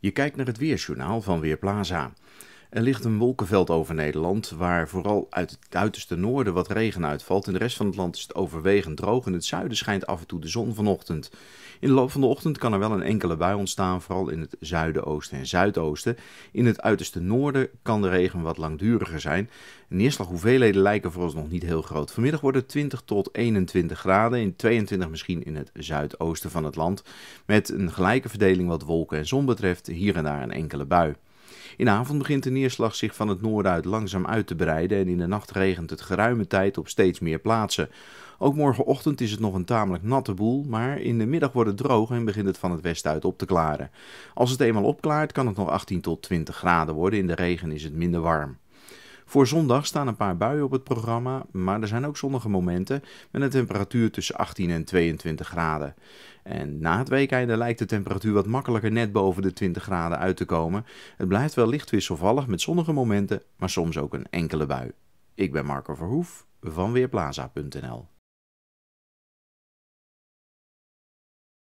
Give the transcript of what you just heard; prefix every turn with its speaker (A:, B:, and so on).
A: Je kijkt naar het weersjournaal van Weerplaza. Er ligt een wolkenveld over Nederland, waar vooral uit het uiterste noorden wat regen uitvalt. In de rest van het land is het overwegend droog. In het zuiden schijnt af en toe de zon vanochtend. In de loop van de ochtend kan er wel een enkele bui ontstaan, vooral in het zuidoosten en zuidoosten. In het uiterste noorden kan de regen wat langduriger zijn. Neerslaghoeveelheden lijken nog niet heel groot. Vanmiddag wordt het 20 tot 21 graden, in 22 misschien in het zuidoosten van het land. Met een gelijke verdeling wat wolken en zon betreft, hier en daar een enkele bui. In de avond begint de neerslag zich van het noorden uit langzaam uit te breiden en in de nacht regent het geruime tijd op steeds meer plaatsen. Ook morgenochtend is het nog een tamelijk natte boel, maar in de middag wordt het droog en begint het van het westen uit op te klaren. Als het eenmaal opklaart kan het nog 18 tot 20 graden worden, in de regen is het minder warm. Voor zondag staan een paar buien op het programma, maar er zijn ook zonnige momenten met een temperatuur tussen 18 en 22 graden. En na het weekende lijkt de temperatuur wat makkelijker net boven de 20 graden uit te komen. Het blijft wel licht wisselvallig met zonnige momenten, maar soms ook een enkele bui. Ik ben Marco Verhoef van Weerplaza.nl